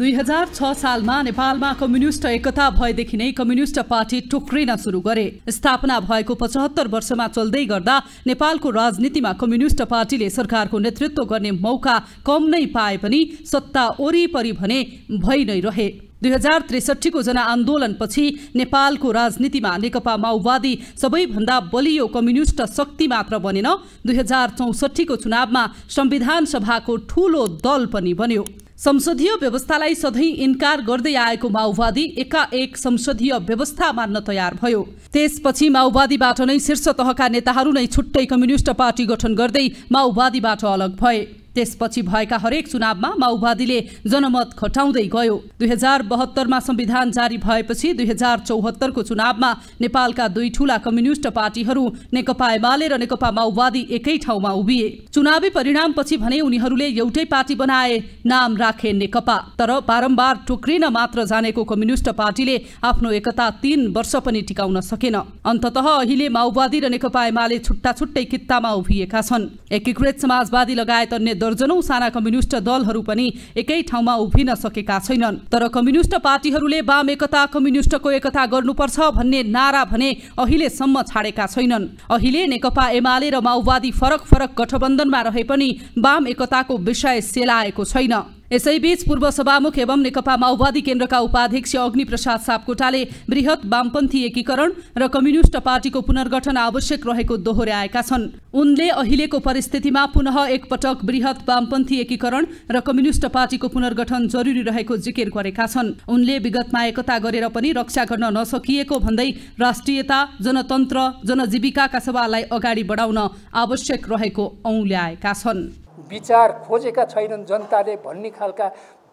दुई हजार छ सालमा नेपालमा कम्युनिष्ट एकता भएदेखि नै कम्युनिष्ट पार्टी टुक्रिन सुरु गरे स्थापना भएको पचहत्तर वर्षमा चल्दै गर्दा नेपालको राजनीतिमा कम्युनिष्ट पार्टीले सरकारको नेतृत्व गर्ने मौका कम नै पाए पनि सत्ता वरिपरि भने भइ नै रहे दुई हजार त्रिसठीको जनआन्दोलनपछि नेपालको राजनीतिमा नेकपा माओवादी सबैभन्दा बलियो कम्युनिष्ट शक्ति मात्र बनेन दुई हजार चौसठीको चुनावमा संविधान सभाको ठूलो दल पनि बन्यो संसदीय व्यवस्थालाई सधैँ इन्कार गर्दै आएको माओवादी एकाएक संसदीय व्यवस्था मान्न तयार भयो त्यसपछि माओवादीबाट नै शीर्ष तहका नेताहरू नै छुट्टै कम्युनिष्ट पार्टी गठन गर्दै माओवादीबाट अलग भए त्यसपछि भएका हरेक चुनावमा माओवादीले जनमत खटाउँदै गयो दुई हजार बहत्तरमा संविधान जारी भएपछि दुई हजार चौहत्तरको चुनावमा नेपालका दुई ठूला कम्युनिष्ट पार्टीहरू नेकपा एमाले र नेकपा माओवादी एकै ठाउँमा उभिए चुनावी परिणामपछि भने उनीहरूले एउटै पार्टी बनाए नाम राखे नेकपा तर बारम्बार टोक्रिन मात्र जानेको कम्युनिष्ट पार्टीले आफ्नो एकता तीन वर्ष पनि टिकाउन सकेन अन्तत अहिले माओवादी र नेकपा एमाले छुट्टा छुट्टै कित्तामा उभिएका छन् एकीकृत समाजवादी लगायत अन्य दर्जनौ साना कम्युनिष्ट दलहरू पनि एकै ठाउँमा उभिन सकेका छैनन् तर कम्युनिष्ट पार्टीहरूले वाम एकता कम्युनिष्टको एकता गर्नुपर्छ भन्ने नारा भने अहिलेसम्म छाडेका छैनन् अहिले नेकपा एमाले र माओवादी फरक फरक गठबन्धनमा रहे पनि वाम एकताको विषय सेलाएको छैन यसैबीच पूर्व सभामुख एवं नेकपा माओवादी केन्द्रका उपाध्यक्ष अग्निप्रसाद सापकोटाले वृहत वामपन्थी एकीकरण र कम्युनिष्ट पार्टीको पुनर्गठन आवश्यक रहेको दोहोर्याएका छन् उनले अहिलेको परिस्थितिमा पुनः एकपटक वृहत वामपन्थी एकीकरण र कम्युनिष्ट पार्टीको पुनर्गठन जरुरी रहेको जिकिर गरेका छन् उनले विगतमा एकता गरेर पनि रक्षा गर्न नसकिएको भन्दै राष्ट्रियता जनतन्त्र जनजीविकाका सवाललाई अगाडि बढाउन आवश्यक रहेको औल्याएका छन् विचार खोजेका छैनन् जनताले भन्ने खालका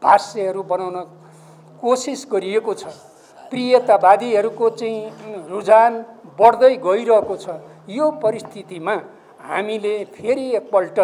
भाष्यहरू बनाउन कोसिस गरिएको छ प्रियतावादीहरूको चाहिँ रुझान बढ्दै गइरहेको छ यो परिस्थितिमा हामीले फेरि एकपल्ट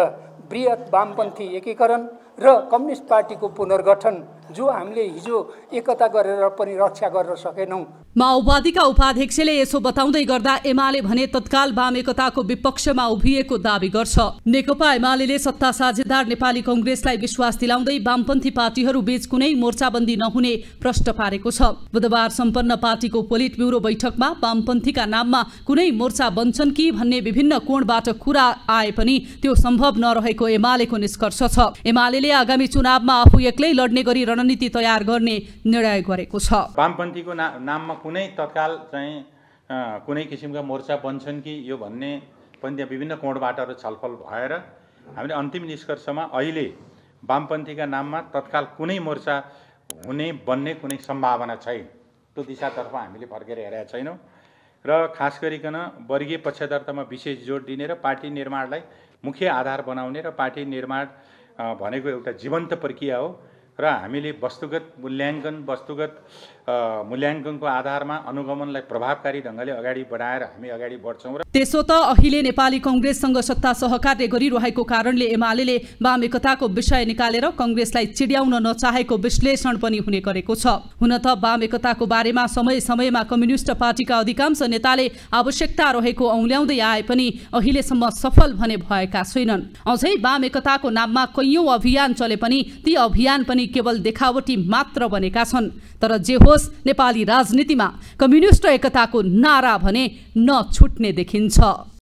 वृहत वामपन्थी एकीकरण र कम्युनिस्ट पार्टीको पुनर्गठन जो हामीले हिजो एकता गरेर पनि रक्षा गर्न सकेनौँ माओवादीका उपाध्यक्षले यसो बताउँदै गर्दा एमाले भने तत्काल वाम एकताको विपक्षमा उभिएको दावी गर्छ नेकपा एमाले सत्ता साझेदार नेपाली कंग्रेसलाई विश्वास दिलाउँदै वामपन्थी पार्टीहरू बीच कुनै मोर्चाबन्दी नहुने प्रश्न पारेको छ बुधबार सम्पन्न पार्टीको पोलिट ब्युरो बैठकमा वामपन्थीका नाममा कुनै मोर्चा बन्छन् कि भन्ने विभिन्न कोणबाट कुरा आए पनि त्यो सम्भव नरहेको एमालेको निष्कर्ष छ एमाले आगामी चुनावमा आफू एक्लै लड्ने गरी रणनीति तयार गर्ने निर्णय गरेको छ वामपन्थीको नाममा कुनै तत्काल चाहिँ कुनै किसिमका मोर्चा बन्छन् कि यो भन्ने पनि त्यहाँ विभिन्न कोणबाटहरू छलफल भएर हामीले अन्तिम निष्कर्षमा अहिले वामपन्थीका नाममा तत्काल कुनै मोर्चा हुने बन्ने कुनै सम्भावना छैन त्यो दिशातर्फ हामीले फर्केर हेरेका छैनौँ र खास गरिकन वर्गीय पक्षधर्तामा विशेष जोड दिने र पार्टी निर्माणलाई मुख्य आधार बनाउने र पार्टी निर्माण भनेको एउटा जीवन्त प्रक्रिया हो र हामीले वस्तुगत मूल्याङ्कन वस्तुगत मूल्याङ्कनको आधारमा अनुगमनलाई प्रभावकारी ढङ्गले अगाडि बढाएर हामी अगाडि बढ्छौँ र त्यसो त अहिले नेपाली कङ्ग्रेससँग सत्ता सहकार्य गरिरहेको कारणले एमाले वाम एकताको विषय निकालेर कङ्ग्रेसलाई चिड्याउन नचाहेको विश्लेषण पनि हुने गरेको छ हुन त वाम एकताको बारेमा समय समयमा कम्युनिष्ट पार्टीका अधिकांश नेताले आवश्यकता रहेको औल्याउँदै आए पनि अहिलेसम्म सफल भने भएका छैनन् अझै वाम एकताको नाममा कैयौँ अभियान चले पनि ती अभियान पनि दुई केवल देखावटी मात्र बनेका छन् तर जे होस् नेपाली राजनीतिमा कम्युनिस्ट एकताको नारा भने नछुट्ने देखिन्छ